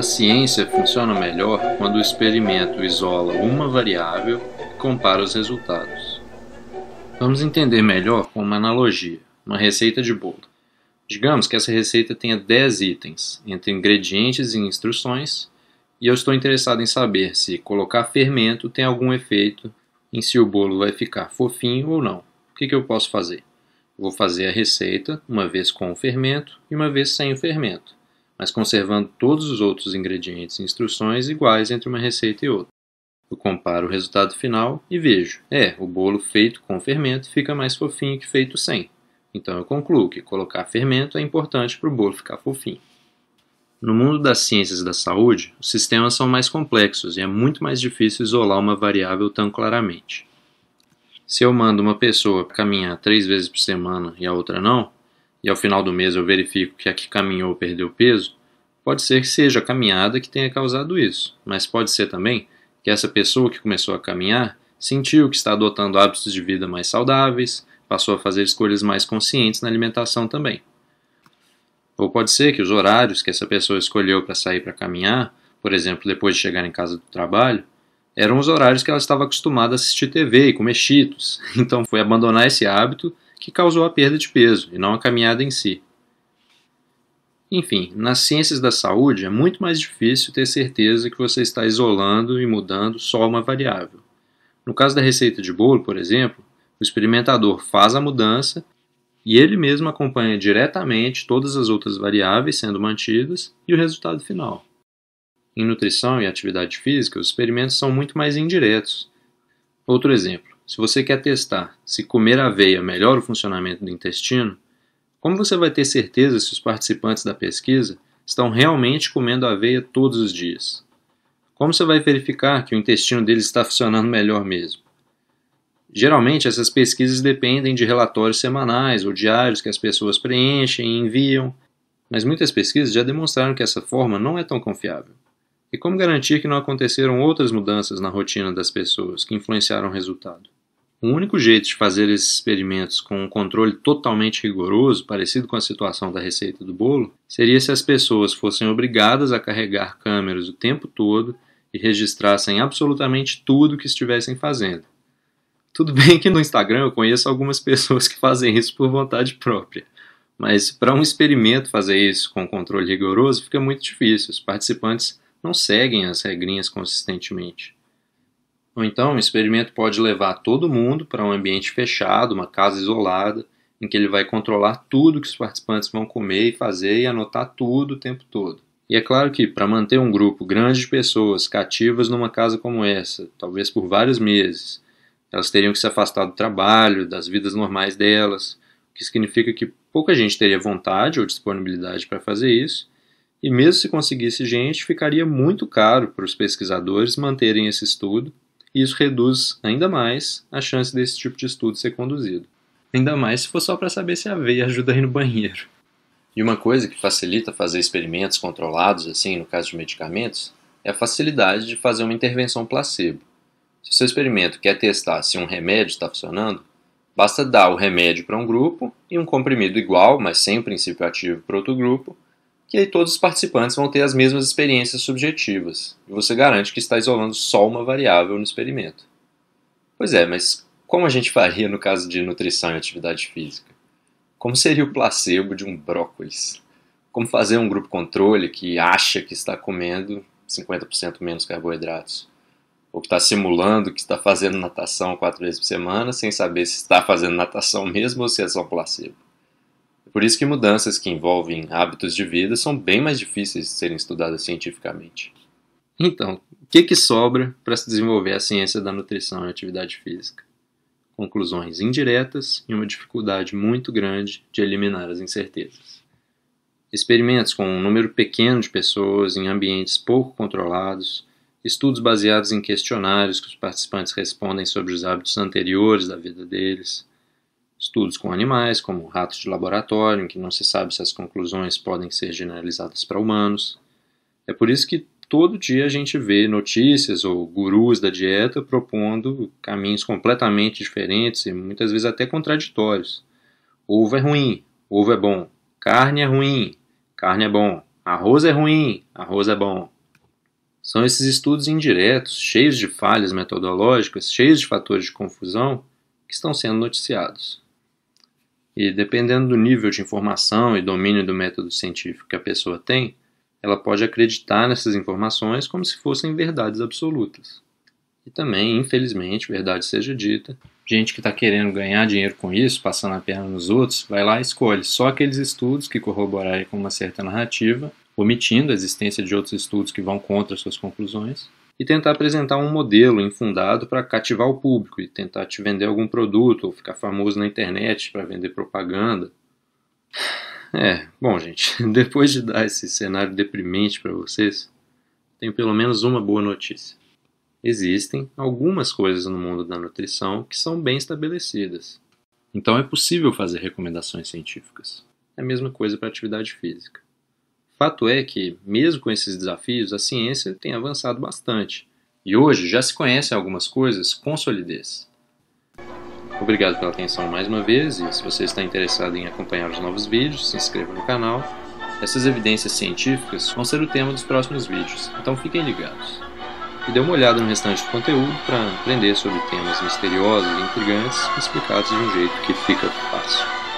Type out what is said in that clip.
A ciência funciona melhor quando o experimento isola uma variável e compara os resultados. Vamos entender melhor com uma analogia, uma receita de bolo. Digamos que essa receita tenha 10 itens, entre ingredientes e instruções, e eu estou interessado em saber se colocar fermento tem algum efeito em se o bolo vai ficar fofinho ou não. O que, que eu posso fazer? Vou fazer a receita uma vez com o fermento e uma vez sem o fermento mas conservando todos os outros ingredientes e instruções iguais entre uma receita e outra. Eu comparo o resultado final e vejo, é, o bolo feito com fermento fica mais fofinho que feito sem. Então eu concluo que colocar fermento é importante para o bolo ficar fofinho. No mundo das ciências da saúde, os sistemas são mais complexos e é muito mais difícil isolar uma variável tão claramente. Se eu mando uma pessoa caminhar três vezes por semana e a outra não, e ao final do mês eu verifico que a que caminhou perdeu peso, pode ser que seja a caminhada que tenha causado isso, mas pode ser também que essa pessoa que começou a caminhar sentiu que está adotando hábitos de vida mais saudáveis, passou a fazer escolhas mais conscientes na alimentação também. Ou pode ser que os horários que essa pessoa escolheu para sair para caminhar, por exemplo, depois de chegar em casa do trabalho, eram os horários que ela estava acostumada a assistir TV e comer cheetos. Então foi abandonar esse hábito que causou a perda de peso e não a caminhada em si. Enfim, nas ciências da saúde é muito mais difícil ter certeza que você está isolando e mudando só uma variável. No caso da receita de bolo, por exemplo, o experimentador faz a mudança e ele mesmo acompanha diretamente todas as outras variáveis sendo mantidas e o resultado final. Em nutrição e atividade física, os experimentos são muito mais indiretos. Outro exemplo: se você quer testar se comer aveia é melhora o funcionamento do intestino, como você vai ter certeza se os participantes da pesquisa estão realmente comendo aveia todos os dias? Como você vai verificar que o intestino deles está funcionando melhor mesmo? Geralmente, essas pesquisas dependem de relatórios semanais ou diários que as pessoas preenchem e enviam, mas muitas pesquisas já demonstraram que essa forma não é tão confiável. E como garantir que não aconteceram outras mudanças na rotina das pessoas que influenciaram o resultado? O único jeito de fazer esses experimentos com um controle totalmente rigoroso, parecido com a situação da receita do bolo, seria se as pessoas fossem obrigadas a carregar câmeras o tempo todo e registrassem absolutamente tudo o que estivessem fazendo. Tudo bem que no Instagram eu conheço algumas pessoas que fazem isso por vontade própria, mas para um experimento fazer isso com controle rigoroso fica muito difícil. Os participantes não seguem as regrinhas consistentemente. Ou então, o experimento pode levar todo mundo para um ambiente fechado, uma casa isolada, em que ele vai controlar tudo que os participantes vão comer e fazer e anotar tudo o tempo todo. E é claro que, para manter um grupo grande de pessoas cativas numa casa como essa, talvez por vários meses, elas teriam que se afastar do trabalho, das vidas normais delas, o que significa que pouca gente teria vontade ou disponibilidade para fazer isso, e mesmo se conseguisse gente, ficaria muito caro para os pesquisadores manterem esse estudo isso reduz ainda mais a chance desse tipo de estudo ser conduzido. Ainda mais se for só para saber se a veia ajuda a ir no banheiro. E uma coisa que facilita fazer experimentos controlados, assim, no caso de medicamentos, é a facilidade de fazer uma intervenção placebo. Se o seu experimento quer testar se um remédio está funcionando, basta dar o remédio para um grupo e um comprimido igual, mas sem princípio ativo, para outro grupo, que aí todos os participantes vão ter as mesmas experiências subjetivas, e você garante que está isolando só uma variável no experimento. Pois é, mas como a gente faria no caso de nutrição e atividade física? Como seria o placebo de um brócolis? Como fazer um grupo controle que acha que está comendo 50% menos carboidratos? Ou que está simulando que está fazendo natação quatro vezes por semana sem saber se está fazendo natação mesmo ou se é só um placebo? Por isso que mudanças que envolvem hábitos de vida são bem mais difíceis de serem estudadas cientificamente. Então, o que, que sobra para se desenvolver a ciência da nutrição e atividade física? Conclusões indiretas e uma dificuldade muito grande de eliminar as incertezas. Experimentos com um número pequeno de pessoas em ambientes pouco controlados, estudos baseados em questionários que os participantes respondem sobre os hábitos anteriores da vida deles, estudos com animais, como ratos de laboratório, em que não se sabe se as conclusões podem ser generalizadas para humanos. É por isso que todo dia a gente vê notícias ou gurus da dieta propondo caminhos completamente diferentes e muitas vezes até contraditórios. Ovo é ruim, ovo é bom. Carne é ruim, carne é bom. Arroz é ruim, arroz é bom. São esses estudos indiretos, cheios de falhas metodológicas, cheios de fatores de confusão, que estão sendo noticiados. E dependendo do nível de informação e domínio do método científico que a pessoa tem, ela pode acreditar nessas informações como se fossem verdades absolutas. E também, infelizmente, verdade seja dita, gente que está querendo ganhar dinheiro com isso, passando a perna nos outros, vai lá e escolhe só aqueles estudos que corroborarem com uma certa narrativa, omitindo a existência de outros estudos que vão contra suas conclusões, e tentar apresentar um modelo infundado para cativar o público e tentar te vender algum produto ou ficar famoso na internet para vender propaganda. É, bom, gente, depois de dar esse cenário deprimente para vocês, tenho pelo menos uma boa notícia. Existem algumas coisas no mundo da nutrição que são bem estabelecidas. Então é possível fazer recomendações científicas. É a mesma coisa para atividade física. Fato é que, mesmo com esses desafios, a ciência tem avançado bastante e hoje já se conhecem algumas coisas com solidez. Obrigado pela atenção mais uma vez e se você está interessado em acompanhar os novos vídeos, se inscreva no canal. Essas evidências científicas vão ser o tema dos próximos vídeos, então fiquem ligados. E dê uma olhada no restante do conteúdo para aprender sobre temas misteriosos e intrigantes explicados de um jeito que fica fácil.